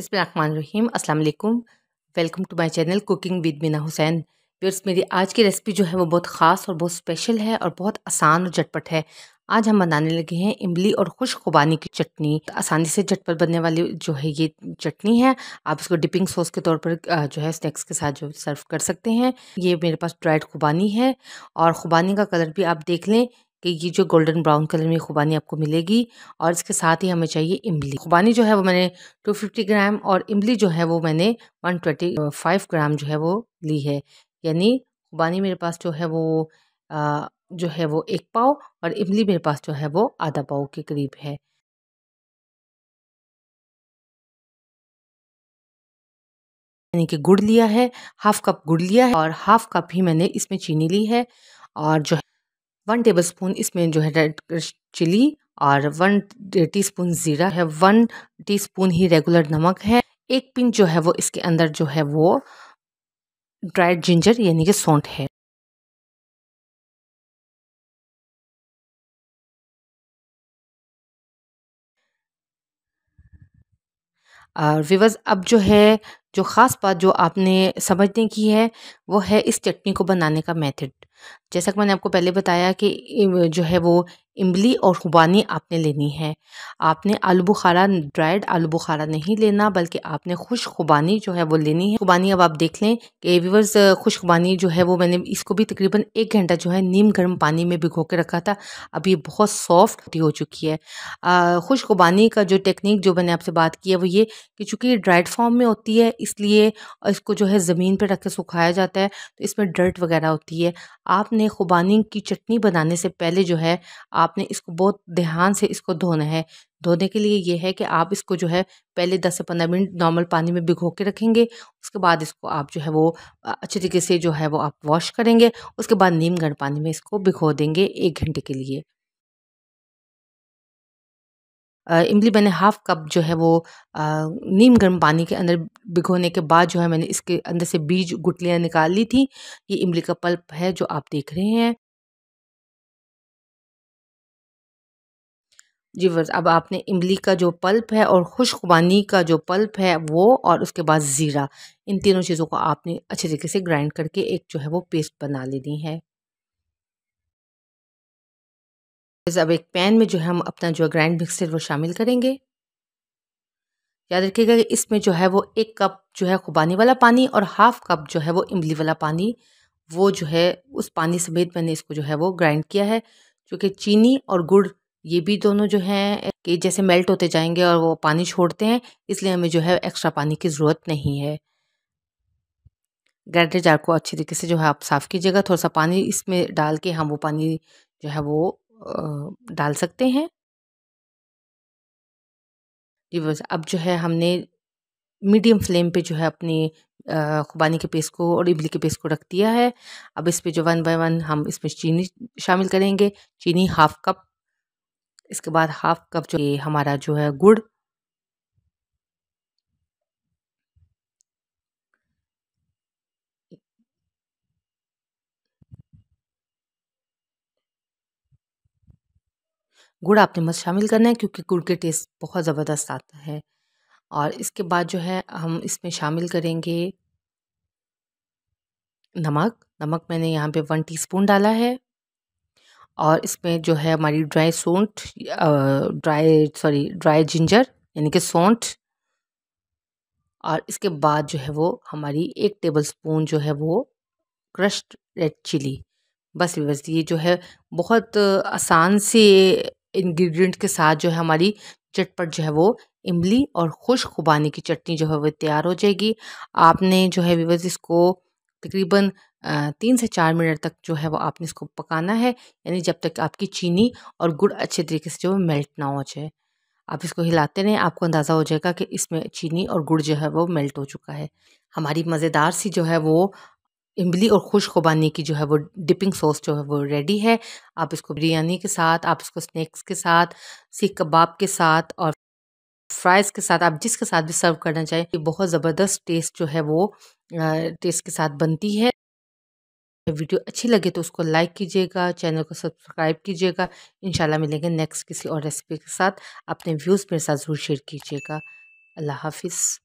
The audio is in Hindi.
बिस्मिल्लाम अस्सलाम वालेकुम welcome to my channel cooking with Meena Hussain viewers मेरी आज की रेसिपी जो है वो बहुत ख़ास और बहुत स्पेशल है और बहुत आसान और झटपट है आज हम बनाने लगे हैं इमली और खुश खुबानी की चटनी आसानी से झटपट बनने वाली जो है ये चटनी है आप इसको डिपिंग सॉस के तौर पर जो है स्नैक्स के साथ जो सर्व कर सकते हैं ये मेरे पास ड्राइड खुबानी है और खुबानी का कलर भी आप देख लें कि ये जो गोल्डन ब्राउन कलर में खुबानी आपको मिलेगी और इसके साथ ही हमें चाहिए इमली खुबानी जो है वो मैंने 250 ग्राम और इमली जो है वो मैंने 125 ग्राम जो है वो ली है यानी खुबानी मेरे पास जो है वो आ, जो है वो एक पाव और इमली मेरे पास जो है वो आधा पाव के करीब है यानी कि गुड़ लिया है हाफ कप गुड़ लिया है और हाफ कप ही मैंने इसमें चीनी ली है और जो है वन टेबल स्पून इसमें जो है रेड चिली और वन टीस्पून ज़ीरा है वन टीस्पून ही रेगुलर नमक है एक पिंच जो है वो इसके अंदर जो है वो ड्राइड जिंजर यानी कि सौंठ है और विवज अब जो है जो ख़ास बात जो आपने समझने की है वो है इस चटनी को बनाने का मेथड जैसा कि मैंने आपको पहले बताया कि जो है वो इमली और खुबानी आपने लेनी है आपने आलू बुखारा ड्राइड आलू बुखारा नहीं लेना बल्कि आपने खुश खुबानी जो है वो लेनी है खुबानी अब आप देख लें कि व्यूवर्स खुश खुबानी जो है वो मैंने इसको भी तकरीबन एक घंटा जो है नीम गर्म पानी में भिगो के रखा था अब ये बहुत सॉफ्ट हो चुकी है खुश खुबानी का जो टेक्निक जो मैंने आपसे बात की है वो ये कि चूँकि ड्राइड फॉर्म में होती है इसलिए इसको जो है ज़मीन पर रख के सुखाया जाता है तो इसमें डर्ट वगैरह होती है आपने खुबानी की चटनी बनाने से पहले जो है आपने इसको बहुत ध्यान से इसको धोना है धोने के लिए यह है कि आप इसको जो है पहले 10 से 15 मिनट नॉर्मल पानी में भिगो के रखेंगे उसके बाद इसको आप जो है वो अच्छे तरीके से जो है वो आप वॉश करेंगे उसके बाद नीम गर्म पानी में इसको भिगो देंगे एक घंटे के लिए इमली मैंने हाफ़ कप जो है वो नीम गर्म पानी के अंदर भिगोने के बाद जो है मैंने इसके अंदर से बीज गुटलियाँ निकाल ली थी ये इमली का पल्प है जो आप देख रहे हैं जी वर्ष अब आपने इमली का जो पल्प है और खुशकबानी का जो पल्प है वो और उसके बाद ज़ीरा इन तीनों चीज़ों को आपने अच्छे तरीके से ग्राइंड करके एक जो है वो पेस्ट बना लेनी है अब एक पैन में जो है हम अपना जो ग्राइंड मिक्सर वो शामिल करेंगे याद रखिएगा कि इसमें जो है वो एक कप जो है खुबानी वाला पानी और हाफ कप जो है वो इमली वाला पानी वो जो है उस पानी समेत मैंने इसको जो है वो ग्राइंड किया है क्योंकि चीनी और गुड़ ये भी दोनों जो हैं कि जैसे मेल्ट होते जाएंगे और वो पानी छोड़ते हैं इसलिए हमें जो है एक्स्ट्रा पानी की ज़रूरत नहीं है ग्राइंडर जार को अच्छी तरीके से जो है आप साफ़ कीजिएगा थोड़ा सा पानी इसमें डाल के हम वो पानी जो है वो डाल सकते हैं जी बस अब जो है हमने मीडियम फ्लेम पे जो है अपनी खुबानी के पेस्ट को और इमली के पेस्ट को रख दिया है अब इस पे जो वन बाय वन हम इसमें चीनी शामिल करेंगे चीनी हाफ कप इसके बाद हाफ कप जो हमारा जो है गुड़ गुड़ आपने मत शामिल करना है क्योंकि गुड़ के टेस्ट बहुत ज़बरदस्त आता है और इसके बाद जो है हम इसमें शामिल करेंगे नमक नमक मैंने यहाँ पे वन टीस्पून डाला है और इसमें जो है हमारी ड्राई सोंठ ड्राई सॉरी ड्राई जिंजर यानी कि सौंठ और इसके बाद जो है वो हमारी एक टेबल स्पून जो है वो क्रश्ड रेड चिली बस बस ये जो है बहुत आसान से इंग्रेडिएंट के साथ जो है हमारी चटपट जो है वो इमली और खुश खुबानी की चटनी जो है वो तैयार हो जाएगी आपने जो है विवर्स इसको तकरीबन तीन से चार मिनट तक जो है वो आपने इसको पकाना है यानी जब तक आपकी चीनी और गुड़ अच्छे तरीके से जो है मेल्ट ना हो जाए आप इसको हिलाते रहें आपको अंदाज़ा हो जाएगा कि इसमें चीनी और गुड़ जो है वो मेल्ट हो चुका है हमारी मज़ेदार सी जो है वो इमली और खुश खुबानी की जो है वो डिपिंग सॉस जो है वो रेडी है आप इसको बिरयानी के साथ आप इसको स्नैक्स के साथ सीख कबाब के साथ और फ्राइज़ के साथ आप जिसके साथ भी सर्व करना चाहें ये बहुत ज़बरदस्त टेस्ट जो है वो टेस्ट के साथ बनती है वीडियो अच्छी लगे तो उसको लाइक कीजिएगा चैनल को सब्सक्राइब कीजिएगा इंशाल्लाह मिलेंगे नेक्स्ट किसी और रेसिपी के साथ अपने व्यूज़ मेरे साथ ज़रूर शेयर कीजिएगा अल्लाह हाफिज़